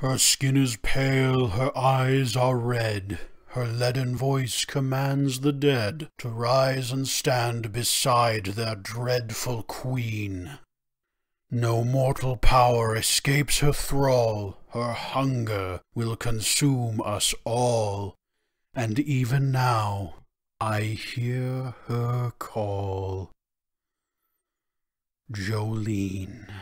Her skin is pale, her eyes are red, her leaden voice commands the dead to rise and stand beside their dreadful queen. No mortal power escapes her thrall, her hunger will consume us all, and even now I hear her call. Jolene.